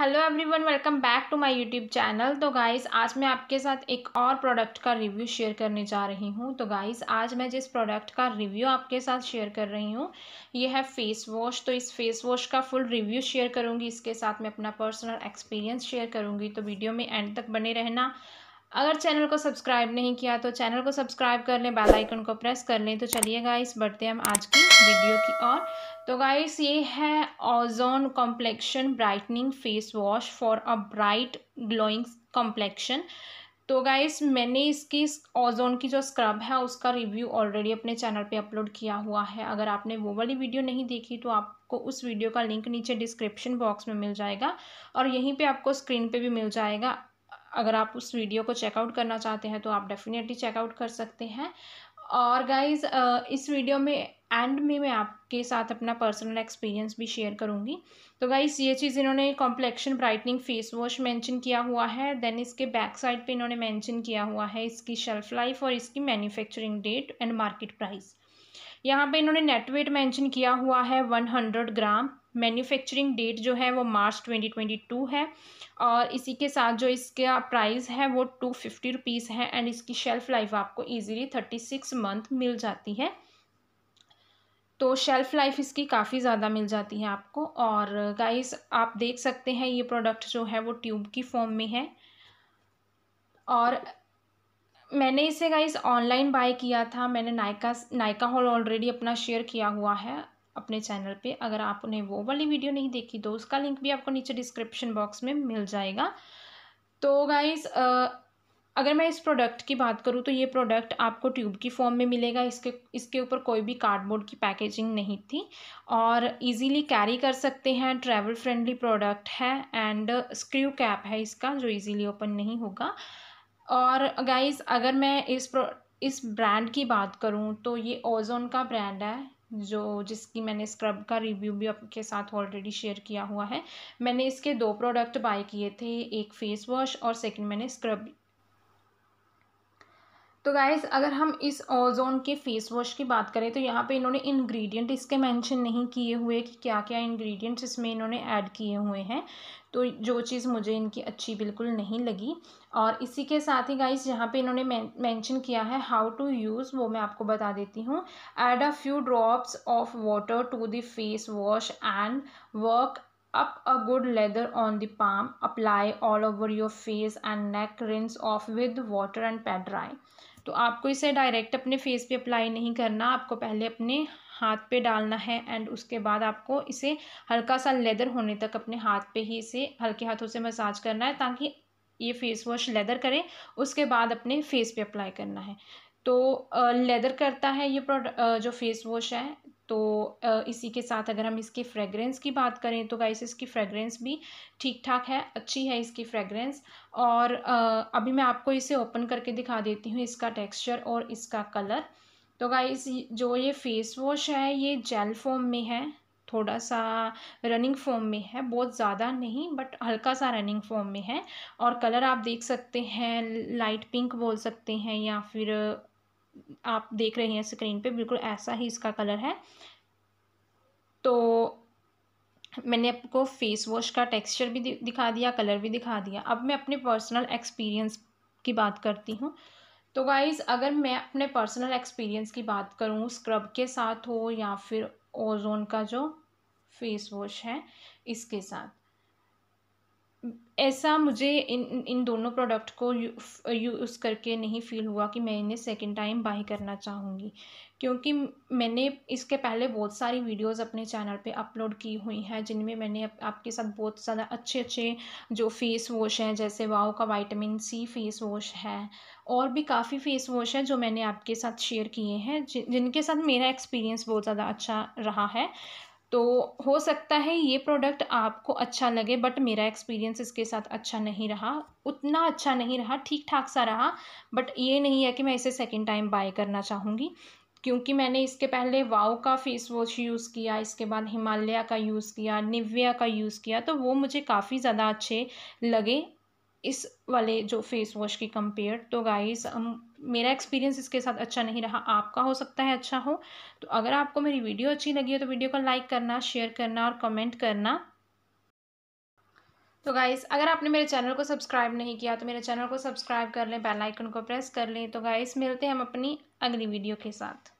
hello everyone welcome back to my YouTube channel तो guys आज मैं आपके साथ एक और प्रोडक्ट का रिव्यू शेयर करने जा रही हूँ तो गाइस आज मैं जिस प्रोडक्ट का रिव्यू आपके साथ शेयर कर रही हूँ ये है फेस वॉश तो इस फेस वॉश का फुल रिव्यू शेयर करूँगी इसके साथ मैं अपना पर्सनल एक्सपीरियंस शेयर करूँगी तो वीडियो में एंड तक बने रहना अगर चैनल को सब्सक्राइब नहीं किया तो चैनल को सब्सक्राइब कर लें बेल आइकन को प्रेस कर लें तो चलिए गाइस बढ़ते हैं हम आज की वीडियो की ओर तो गाइस ये है Ozone complexion brightening face wash for a bright glowing complexion तो गाइस मैंने इसकी ओजोन की जो स्क्रब है उसका रिव्यू ऑलरेडी अपने चैनल पे अपलोड किया हुआ है अगर आपने वो वाली वीडियो नहीं देखी तो आपको उस वीडियो का लिंक नीचे डिस्क्रिप्शन बॉक्स में मिल जाएगा और यहीं पे आपको स्क्रीन पे भी मिल जाएगा अगर आप उस वीडियो को चेकआउट करना चाहते हैं तो आप डेफिनेटली चेकआउट कर सकते हैं और गाइज इस वीडियो में एंड में मैं आपके साथ अपना पर्सनल एक्सपीरियंस भी शेयर करूंगी तो गाइज ये चीज़ इन्होंने complexion brightening face wash mention किया हुआ है देन इसके बैक साइड पे इन्होंने मेंशन किया हुआ है इसकी शेल्फ लाइफ और इसकी manufacturing date and market price यहाँ पे इन्होंने नेट वेट मेंशन किया हुआ है one hundred gram manufacturing date जो है वो मार्च ट्वेंटी ट्वेंटी टू है और इसी के साथ जो इसका प्राइस है वो टू फिफ्टी रुपीज़ है एंड इसकी शेल्फ़ लाइफ आपको इजीली थर्टी सिक्स मंथ मिल जाती है तो शेल्फ़ लाइफ इसकी काफ़ी ज़्यादा मिल जाती है आपको और गाइस आप देख सकते हैं ये प्रोडक्ट जो है वो ट्यूब की फॉर्म में है और मैंने इसे गाइस ऑनलाइन बाय किया था मैंने नायका नायका हॉल ऑलरेडी अपना शेयर किया हुआ है अपने चैनल पे अगर आपने वो वाली वीडियो नहीं देखी तो उसका लिंक भी आपको नीचे डिस्क्रिप्शन बॉक्स में मिल जाएगा तो गाइज़ अगर मैं इस प्रोडक्ट की बात करूँ तो ये प्रोडक्ट आपको ट्यूब की फॉर्म में मिलेगा इसके इसके ऊपर कोई भी कार्डबोर्ड की पैकेजिंग नहीं थी और इजीली कैरी कर सकते हैं ट्रैवल फ्रेंडली प्रोडक्ट है एंड स्क्रू कैप है इसका जो इजीली ओपन नहीं होगा और गाइस अगर मैं इस प्रो इस ब्रांड की बात करूँ तो ये ओजोन का ब्रांड है जो जिसकी मैंने स्क्रब का रिव्यू भी आपके साथ ऑलरेडी शेयर किया हुआ है मैंने इसके दो प्रोडक्ट बाय किए थे एक फेस वॉश और सेकंड मैंने स्क्रब तो गाइस अगर हम इस ओजोन के फेस वॉश की बात करें तो यहाँ पे इन्होंने इंग्रेडिएंट इसके मेंशन नहीं किए हुए कि क्या क्या इंग्रेडिएंट्स इसमें इन्होंने ऐड किए हुए हैं तो जो चीज़ मुझे इनकी अच्छी बिल्कुल नहीं लगी और इसी के साथ ही गाइस यहाँ पे इन्होंने मेंशन किया है हाउ टू यूज़ वो मैं आपको बता देती हूँ add a few drops of water to the face wash and work up a good lather on the palm apply all over your face and neck rinse off with water and pat dry तो आपको इसे direct अपने face पे apply नहीं करना आपको पहले अपने हाथ पे डालना है एंड उसके बाद आपको इसे हल्का सा लेदर होने तक अपने हाथ पे ही इसे हल्के हाथों से मसाज करना है ताकि ये फेस वॉश लेदर करें उसके बाद अपने फेस पे अप्लाई करना है तो लेदर करता है ये प्रोडक्ट जो फेस वॉश है तो इसी के साथ अगर हम इसके फ्रेगरेंस की बात करें तो गाइस इसकी फ्रेगरेंस भी ठीक ठाक है अच्छी है इसकी फ्रेगरेंस और अभी मैं आपको इसे ओपन करके दिखा देती हूँ इसका टेक्सचर और इसका कलर तो गाइस जो ये फेस वॉश है ये जेल फॉर्म में है थोड़ा सा रनिंग फॉर्म में है बहुत ज़्यादा नहीं बट हल्का सा रनिंग फॉर्म में है और कलर आप देख सकते हैं लाइट पिंक बोल सकते हैं या फिर आप देख रहे हैं स्क्रीन पे बिल्कुल ऐसा ही इसका कलर है तो मैंने आपको फेस वॉश का टेक्सचर भी दिखा दिया कलर भी दिखा दिया अब मैं अपने पर्सनल एक्सपीरियंस की बात करती हूँ तो गाइज़ अगर मैं अपने पर्सनल एक्सपीरियंस की बात करूँ स्क्रब के साथ हो या फिर ओजोन का जो फेस वॉश है इसके साथ ऐसा मुझे इन इन दोनों प्रोडक्ट को यू यूज़ करके नहीं फील हुआ कि मैं इन्हें सेकेंड टाइम बाई करना चाहूँगी क्योंकि मैंने इसके पहले बहुत सारी वीडियोस अपने चैनल पे अपलोड की हुई हैं जिनमें मैंने आप, आपके साथ बहुत ज़्यादा अच्छे अच्छे जो फेस वॉश हैं जैसे वाओ का वाइटामिन सी फेस वॉश है और भी काफ़ी फेस वॉश है जो मैंने आपके साथ शेयर किए हैं जिनके साथ मेरा एक्सपीरियंस बहुत ज़्यादा अच्छा रहा है तो हो सकता है ये प्रोडक्ट आपको अच्छा लगे बट मेरा एक्सपीरियंस इसके साथ अच्छा नहीं रहा उतना अच्छा नहीं रहा ठीक ठाक सा रहा बट ये नहीं है कि मैं इसे सेकेंड टाइम बाय करना चाहूँगी क्योंकि मैंने इसके पहले वाओ का फेस वॉश यूज़ किया इसके बाद हिमालय का यूज़ किया निव्या का यूज़ किया तो वो मुझे काफ़ी ज़्यादा अच्छे लगे इस वाले जो फेस वॉश की कंपेयर तो गाइस मेरा एक्सपीरियंस इसके साथ अच्छा नहीं रहा आपका हो सकता है अच्छा हो तो अगर आपको मेरी वीडियो अच्छी लगी हो तो वीडियो को लाइक करना शेयर करना और कमेंट करना तो गाइस अगर आपने मेरे चैनल को सब्सक्राइब नहीं किया तो मेरे चैनल को सब्सक्राइब कर लें बेल आइकन को प्रेस कर लें तो गाइस मिलते हैं हम अपनी अगली वीडियो के साथ